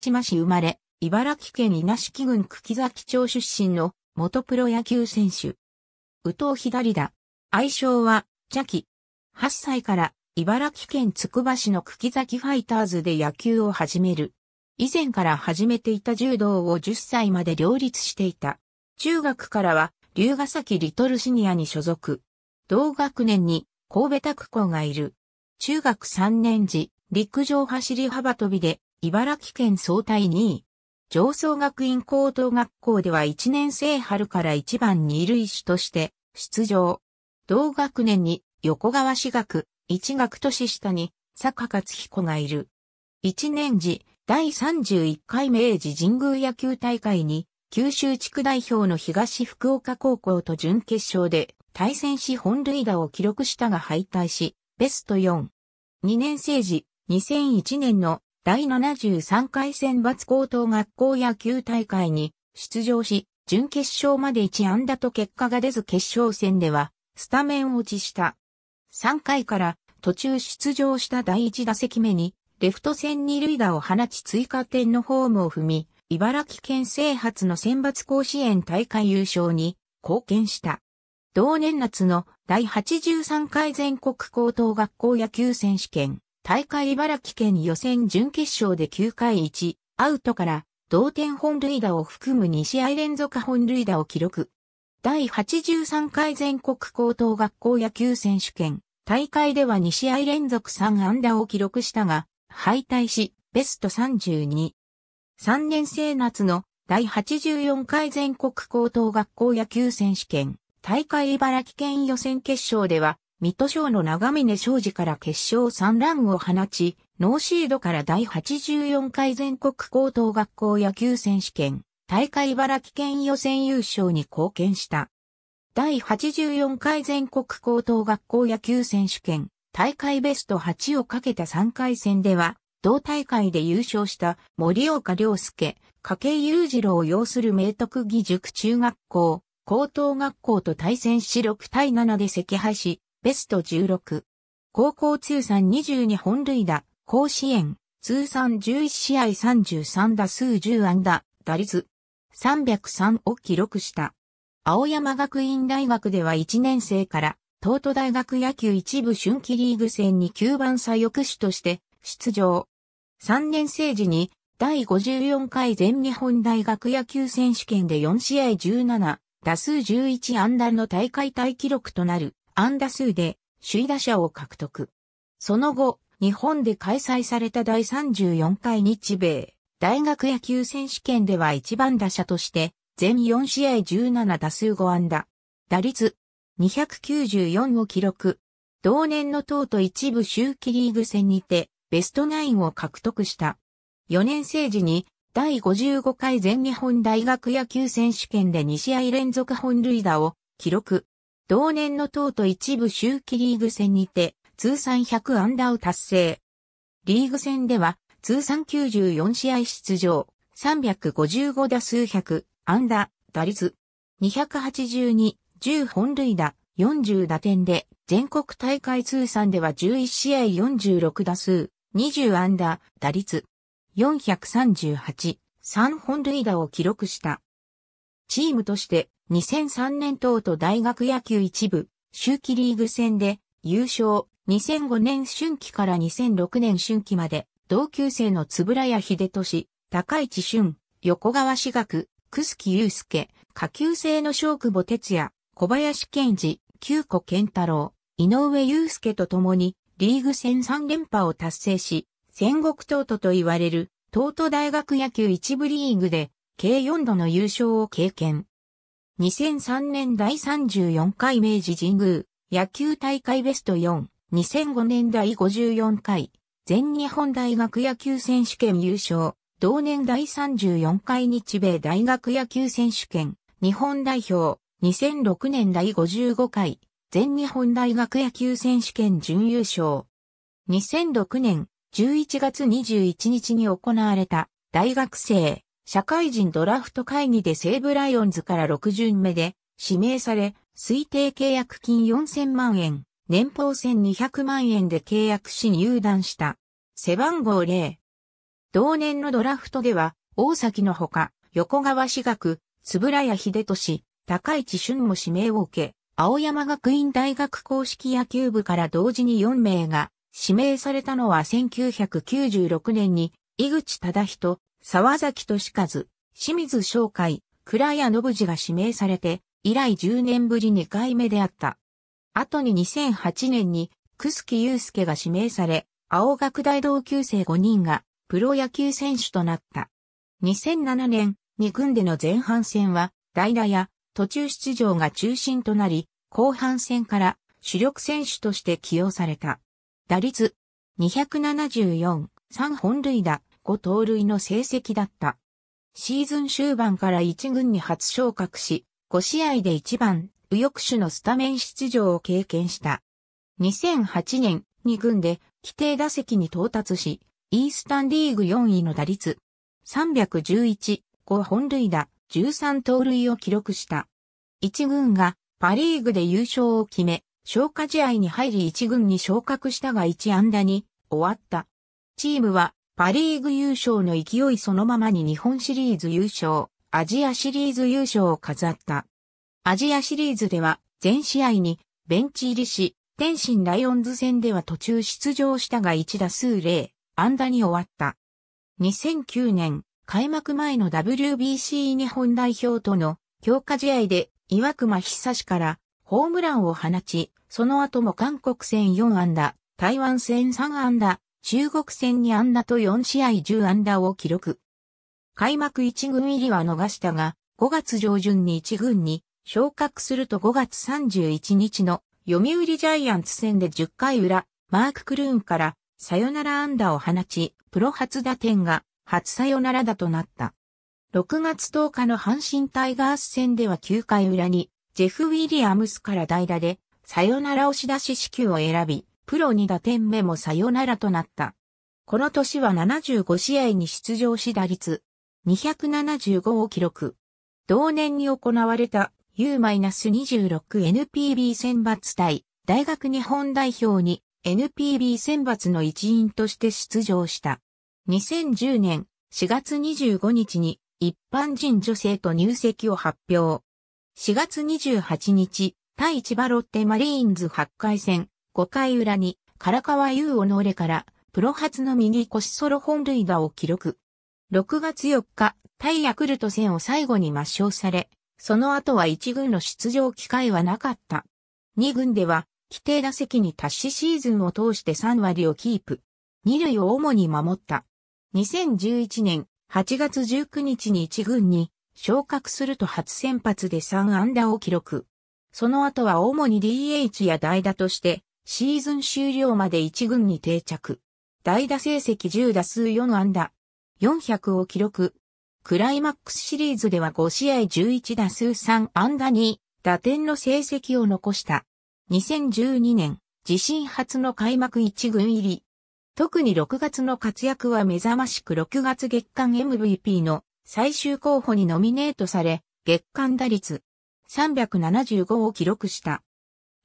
島市生まれ、茨城県稲敷郡久木崎町出身の元プロ野球選手。宇藤左だ。愛称は、茶ャ8歳から茨城県つくば市の久木崎ファイターズで野球を始める。以前から始めていた柔道を10歳まで両立していた。中学からは、龍ヶ崎リトルシニアに所属。同学年に神戸拓校がいる。中学3年時、陸上走り幅跳びで茨城県総体2位。上層学院高等学校では1年生春から1番に類種として出場。同学年に横川私学、1学年下に坂勝彦がいる。1年時、第31回明治神宮野球大会に九州地区代表の東福岡高校と準決勝で対戦し本塁打を記録したが敗退し、ベスト4。2年生時、2001年の第73回選抜高等学校野球大会に出場し、準決勝まで1安打と結果が出ず決勝戦では、スタメン落ちした。3回から途中出場した第1打席目に、レフト戦二塁打を放ち追加点のホームを踏み、茨城県制発の選抜甲子園大会優勝に貢献した。同年夏の第83回全国高等学校野球選手権大会茨城県予選準決勝で9回1アウトから同点本塁打を含む2試合連続本塁打を記録。第83回全国高等学校野球選手権大会では2試合連続3安打を記録したが、敗退し、ベスト32。3年生夏の第84回全国高等学校野球選手権大会茨城県予選決勝では水戸賞の長峰昌司から決勝3ランを放ち、ノーシードから第84回全国高等学校野球選手権、大会茨城県予選優勝に貢献した。第84回全国高等学校野球選手権、大会ベスト8をかけた3回戦では、同大会で優勝した森岡良介、計裕次郎を擁する明徳義塾中学校、高等学校と対戦し6対7で赤敗し、ベスト16。高校通算22本塁打、甲子園、通算11試合33打数10安打、打率303を記録した。青山学院大学では1年生から、東都大学野球一部春季リーグ戦に9番左翼手として出場。3年生時に第54回全日本大学野球選手権で4試合17、打数11安打の大会大記録となる安打数で首位打者を獲得。その後、日本で開催された第34回日米大学野球選手権では一番打者として全4試合17打数5安打。打率294を記録。同年の党と一部周期リーグ戦にてベストナインを獲得した。4年生時に第55回全日本大学野球選手権で2試合連続本塁打を記録。同年の党と一部周期リーグ戦にて、通算100安打を達成。リーグ戦では、通算94試合出場、355打数100、安打、打率、282、10本塁打、40打点で、全国大会通算では11試合46打数、20安打、打率、438、3本塁打を記録した。チームとして2003年等と大学野球一部、秋季リーグ戦で優勝、2005年春季から2006年春季まで、同級生の津村や秀俊、高市俊、横川志学、楠木祐介、下級生の小久保哲也、小林健二、九子健太郎、井上祐介と共に、リーグ戦3連覇を達成し、戦国東都と言われる、東都大学野球一部リーグで、計4度の優勝を経験。2003年第34回明治神宮野球大会ベスト4、2005年第54回全日本大学野球選手権優勝、同年第34回日米大学野球選手権日本代表、2006年第55回全日本大学野球選手権準優勝。2006年11月21日に行われた大学生社会人ドラフト会議で西武ライオンズから6巡目で指名され、推定契約金4000万円、年俸1200万円で契約し入団した。背番号0。同年のドラフトでは、大崎のほか、横川志学、つぶらや秀俊、高市俊も指名を受け、青山学院大学公式野球部から同時に4名が指名されたのは1996年に、井口忠人、沢崎俊和、清水商会、倉谷信次が指名されて、以来10年ぶり2回目であった。後に2008年に、楠木祐介が指名され、青学大同級生5人が、プロ野球選手となった。2007年、2軍での前半戦は、代打や途中出場が中心となり、後半戦から主力選手として起用された。打率274、3本塁打、5盗塁の成績だった。シーズン終盤から1軍に初昇格し、5試合で1番、右翼手のスタメン出場を経験した。2008年、2軍で規定打席に到達し、イースタンリーグ4位の打率、311、5本塁打、13盗塁を記録した。1軍がパリーグで優勝を決め、消化試合に入り1軍に昇格したが1安打に終わった。チームはパリーグ優勝の勢いそのままに日本シリーズ優勝、アジアシリーズ優勝を飾った。アジアシリーズでは全試合にベンチ入りし、天津ライオンズ戦では途中出場したが1打数0、安打に終わった。2009年、開幕前の WBC 日本代表との強化試合で岩隈久志からホームランを放ち、その後も韓国戦4安打、台湾戦3安打、中国戦に安打と4試合10安打を記録。開幕1軍入りは逃したが、5月上旬に1軍に昇格すると5月31日の読売ジャイアンツ戦で10回裏、マーク・クルーンからサヨナラ安打を放ち、プロ初打点が初サヨナラ打となった。6月10日の阪神タイガース戦では9回裏に、ジェフ・ウィリアムスから代打で、サヨナラ押し出し支給を選び、プロ2打点目もさよならとなった。この年は75試合に出場し打率275を記録。同年に行われた U-26NPB 選抜対大学日本代表に NPB 選抜の一員として出場した。2010年4月25日に一般人女性と入籍を発表。4月28日、対千葉ロッテマリーンズ8回戦、5回裏に、唐川優をのれから、プロ初の右腰ソロ本塁打を記録。6月4日、対ヤクルト戦を最後に抹消され、その後は1軍の出場機会はなかった。2軍では、規定打席に達しシーズンを通して3割をキープ。2塁を主に守った。2011年8月19日に1軍に昇格すると初先発で3安打を記録。その後は主に DH や代打としてシーズン終了まで1軍に定着。代打成績10打数4安打。400を記録。クライマックスシリーズでは5試合11打数3安打に打点の成績を残した。2012年、自身初の開幕1軍入り。特に6月の活躍は目覚ましく6月月間 MVP の最終候補にノミネートされ、月間打率375を記録した。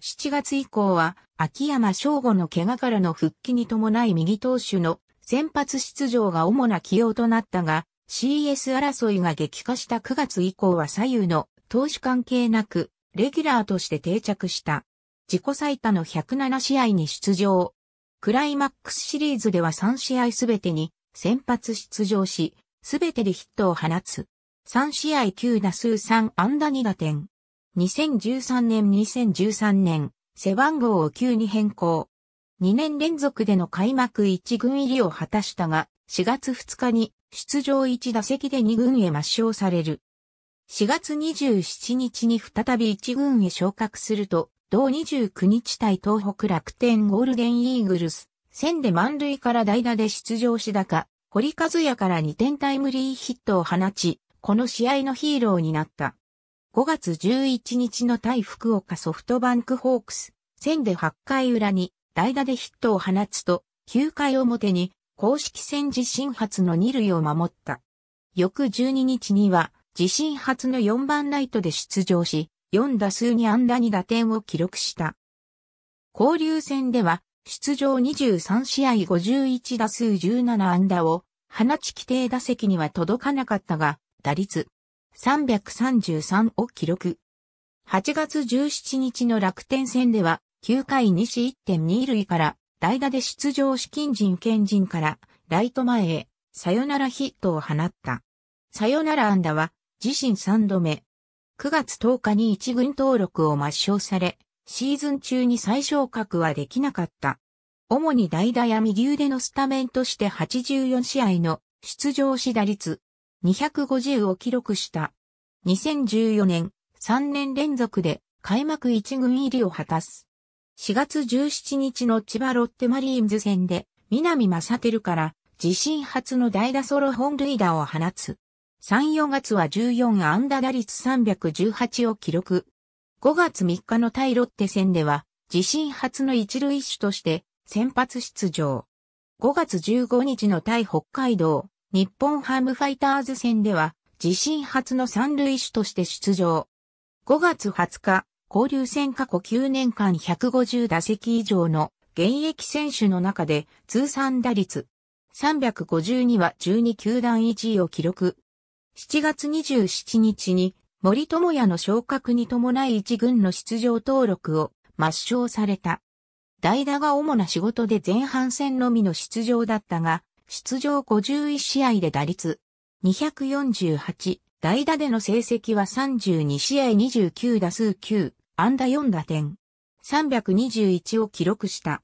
7月以降は、秋山翔吾の怪我からの復帰に伴い右投手の先発出場が主な起用となったが、CS 争いが激化した9月以降は左右の投手関係なく、レギュラーとして定着した。自己最多の107試合に出場。クライマックスシリーズでは3試合すべてに先発出場し、すべてでヒットを放つ。3試合9打数3安打2打点。2013年2013年、背番号を9に変更。2年連続での開幕1軍入りを果たしたが、4月2日に出場1打席で2軍へ抹消される。4月27日に再び1軍へ昇格すると、同29日対東北楽天ゴールデンイーグルス、戦で満塁から代打で出場しだか、堀和也から2点タイムリーヒットを放ち、この試合のヒーローになった。5月11日の対福岡ソフトバンクホークス戦で8回裏に代打でヒットを放つと9回表に公式戦自身初の2塁を守った。翌12日には自身初の4番ライトで出場し4打数に安打2打点を記録した。交流戦では出場23試合51打数17安打を放ち規定打席には届かなかったが打率333を記録。8月17日の楽天戦では、9回西1.2塁から代打で出場資金人県人からライト前へサヨナラヒットを放った。サヨナラ安打は自身3度目。9月10日に1軍登録を抹消され、シーズン中に最昇格はできなかった。主に代打や右腕のスタメンとして84試合の出場し打率250を記録した。2014年、3年連続で開幕1軍入りを果たす。4月17日の千葉ロッテマリーンズ戦で、南正輝から自身初の代打ソロ本塁打を放つ。3、4月は14安打打率318を記録。5月3日の対ロッテ戦では、自身初の一塁手として先発出場。5月15日の対北海道日本ハムファイターズ戦では、自身初の三塁手として出場。5月20日、交流戦過去9年間150打席以上の現役選手の中で通算打率352は12球団1位を記録。7月27日に森友也の昇格に伴い一軍の出場登録を抹消された。代打が主な仕事で前半戦のみの出場だったが、出場51試合で打率248、代打での成績は32試合29打数9、安打4打点、321を記録した。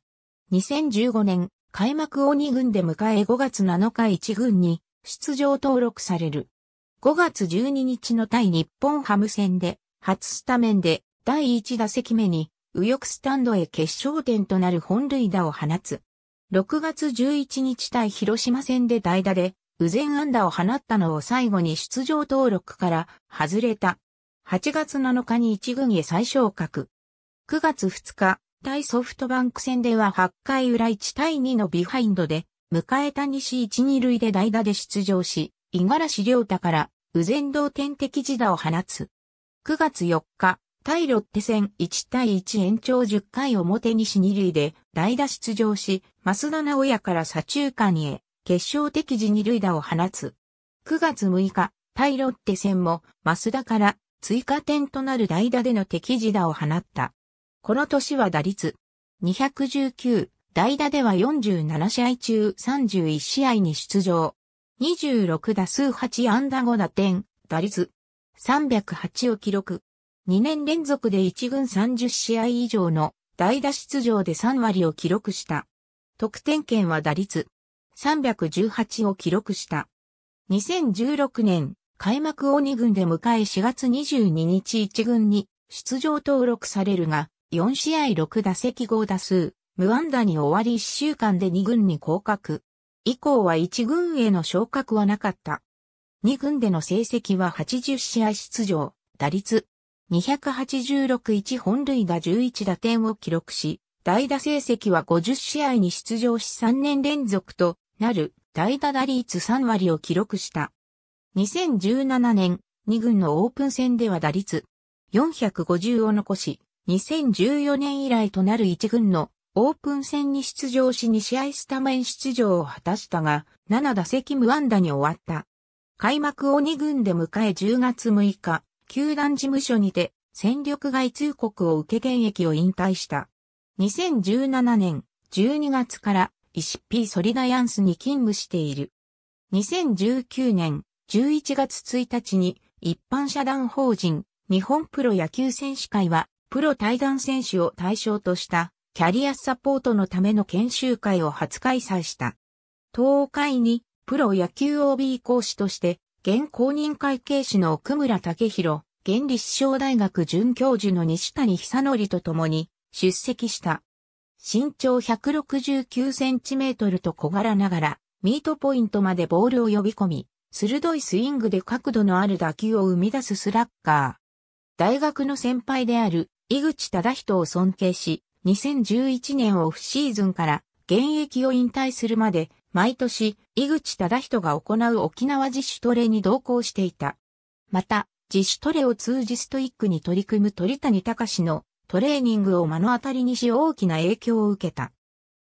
2015年、開幕を2軍で迎え5月7日1軍に出場登録される。5月12日の対日本ハム戦で、初スタメンで第1打席目に右翼スタンドへ決勝点となる本塁打を放つ。6月11日対広島戦で代打で、右前安打を放ったのを最後に出場登録から外れた。8月7日に一軍へ再昇格。9月2日、対ソフトバンク戦では8回裏1対2のビハインドで、迎えた西1、2塁で代打で出場し、五十嵐亮太から右前同点的自打を放つ。9月4日、対ロッテ戦1対1延長10回表西2塁で代打出場し、増田直也から左中間へ、決勝的時に塁打を放つ。9月6日、対ロッテ戦も、増田から追加点となる代打での敵時打を放った。この年は打率219、代打では47試合中31試合に出場。26打数8安打5打点、打率308を記録。2年連続で1軍30試合以上の代打出場で3割を記録した。得点圏は打率318を記録した。2016年、開幕を2軍で迎え4月22日1軍に出場登録されるが、4試合6打席5打数、無安打に終わり1週間で2軍に降格。以降は1軍への昇格はなかった。2軍での成績は80試合出場、打率286-1本塁打11打点を記録し、代打成績は50試合に出場し3年連続となる代打打率3割を記録した。2017年、2軍のオープン戦では打率450を残し、2014年以来となる1軍のオープン戦に出場し2試合スタメン出場を果たしたが、7打席無安打に終わった。開幕を2軍で迎え10月6日、球団事務所にて戦力外通告を受け現役を引退した。2017年12月から石 P ソリダヤンスに勤務している。2019年11月1日に一般社団法人日本プロ野球選手会はプロ対談選手を対象としたキャリアサポートのための研修会を初開催した。東海にプロ野球 OB 講師として現公認会計士の奥村武宏、現立正大学准教授の西谷久則と共に、出席した。身長169センチメートルと小柄ながら、ミートポイントまでボールを呼び込み、鋭いスイングで角度のある打球を生み出すスラッガー。大学の先輩である井口忠人を尊敬し、2011年オフシーズンから現役を引退するまで、毎年井口忠人が行う沖縄自主トレに同行していた。また、自主トレを通じストイックに取り組む鳥谷隆のトレーニングを目の当たりにし大きな影響を受けた。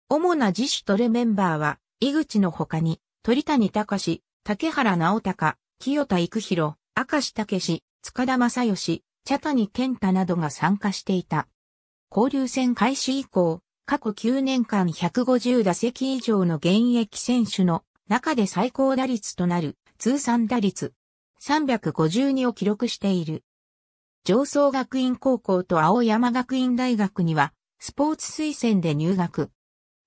主な自主トレメンバーは、井口の他に、鳥谷隆、竹原直隆、清田育弘、明石武史、塚田正義、茶谷健太などが参加していた。交流戦開始以降、過去9年間150打席以上の現役選手の中で最高打率となる通算打率352を記録している。上層学院高校と青山学院大学には、スポーツ推薦で入学。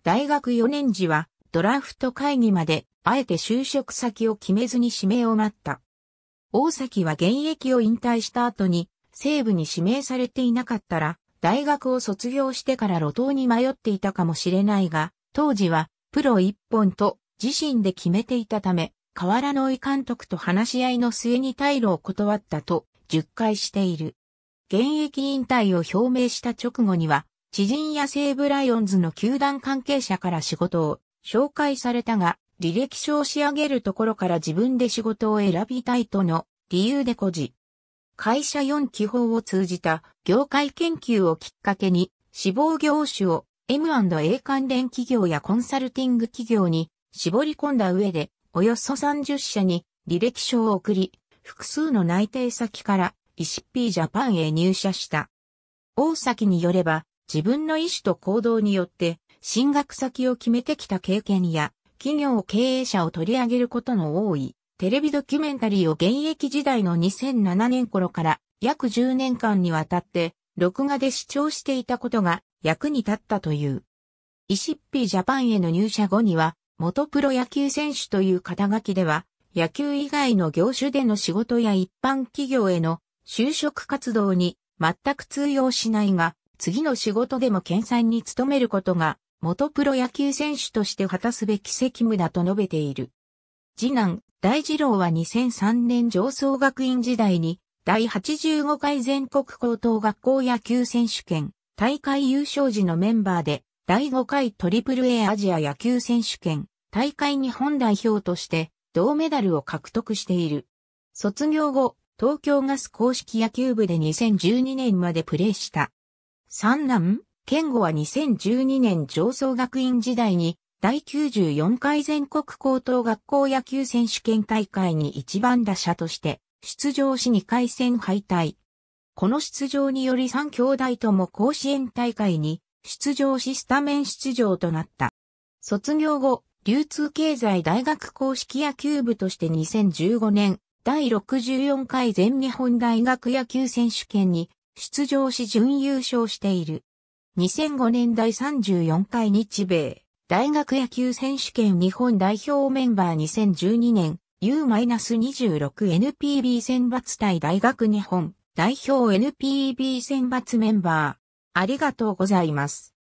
大学4年時は、ドラフト会議まで、あえて就職先を決めずに指名を待った。大崎は現役を引退した後に、西部に指名されていなかったら、大学を卒業してから路頭に迷っていたかもしれないが、当時は、プロ一本と自身で決めていたため、河原の井監督と話し合いの末に退路を断ったと10回している。現役引退を表明した直後には、知人や西武ライオンズの球団関係者から仕事を紹介されたが、履歴書を仕上げるところから自分で仕事を選びたいとの理由で孤児。会社4基本を通じた業界研究をきっかけに、志望業種を M&A 関連企業やコンサルティング企業に絞り込んだ上で、およそ30社に履歴書を送り、複数の内定先から石 P ジャパンへ入社した。大崎によれば、自分の意思と行動によって、進学先を決めてきた経験や、企業経営者を取り上げることの多い、テレビドキュメンタリーを現役時代の2007年頃から約10年間にわたって、録画で視聴していたことが役に立ったという。イシッピージャパンへの入社後には、元プロ野球選手という肩書きでは野球以外の業種での仕事や一般企業への就職活動に全く通用しないが、次の仕事でも研鑽に努めることが、元プロ野球選手として果たすべき責務だと述べている。次男、大二郎は2003年上層学院時代に、第85回全国高等学校野球選手権、大会優勝時のメンバーで、第5回 AAA アジア野球選手権、大会日本代表として、銅メダルを獲得している。卒業後、東京ガス公式野球部で2012年までプレーした。三男、健吾は2012年上層学院時代に第94回全国高等学校野球選手権大会に一番打者として出場し2回戦敗退。この出場により3兄弟とも甲子園大会に出場しスタメン出場となった。卒業後、流通経済大学公式野球部として2015年、第64回全日本大学野球選手権に出場し準優勝している。2005年第34回日米大学野球選手権日本代表メンバー2012年 U-26NPB 選抜対大学日本代表 NPB 選抜メンバー。ありがとうございます。